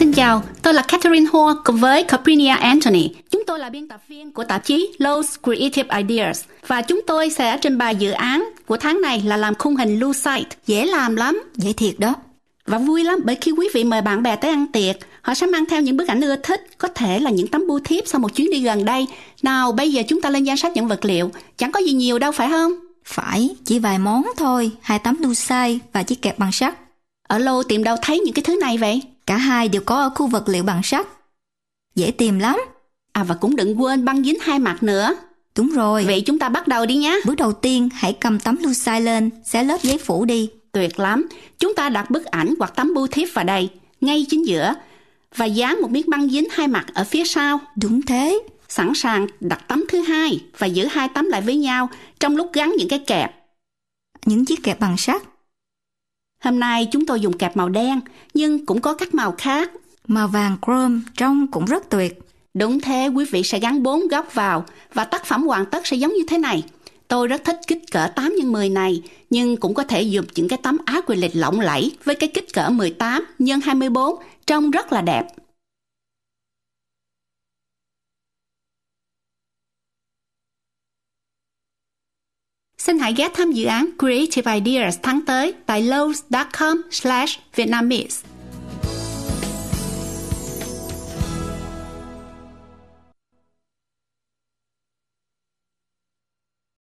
Xin chào, tôi là Catherine Hoa cùng với Caprinia Anthony. Chúng tôi là biên tập viên của tạp chí Lowe's Creative Ideas và chúng tôi sẽ trình bày dự án của tháng này là làm khung hình lưu site. Dễ làm lắm, dễ thiệt đó. Và vui lắm bởi khi quý vị mời bạn bè tới ăn tiệc, họ sẽ mang theo những bức ảnh ưa thích, có thể là những tấm bưu thiếp sau một chuyến đi gần đây. Nào, bây giờ chúng ta lên danh sách những vật liệu, chẳng có gì nhiều đâu phải không? Phải, chỉ vài món thôi, hai tấm đu sai và chiếc kẹp bằng sắt. Ở lâu tìm đâu thấy những cái thứ này vậy? Cả hai đều có ở khu vật liệu bằng sắt. Dễ tìm lắm. À và cũng đừng quên băng dính hai mặt nữa. Đúng rồi. Vậy chúng ta bắt đầu đi nhé. Bước đầu tiên hãy cầm tấm lưu lên, xé lớp giấy phủ đi. Tuyệt lắm. Chúng ta đặt bức ảnh hoặc tấm bưu thiếp vào đây, ngay chính giữa và dán một miếng băng dính hai mặt ở phía sau. Đúng thế. Sẵn sàng đặt tấm thứ hai và giữ hai tấm lại với nhau trong lúc gắn những cái kẹp. Những chiếc kẹp bằng sắt Hôm nay chúng tôi dùng cạp màu đen, nhưng cũng có các màu khác. Màu vàng chrome trông cũng rất tuyệt. Đúng thế, quý vị sẽ gắn bốn góc vào và tác phẩm hoàn tất sẽ giống như thế này. Tôi rất thích kích cỡ 8 x 10 này, nhưng cũng có thể dùng những cái tấm áo quy lịch lộng lẫy với cái kích cỡ 18 x 24 trông rất là đẹp. Xin hãy ghé thăm dự án Creative Ideas tháng tới tại lowes.com slash vietnamese.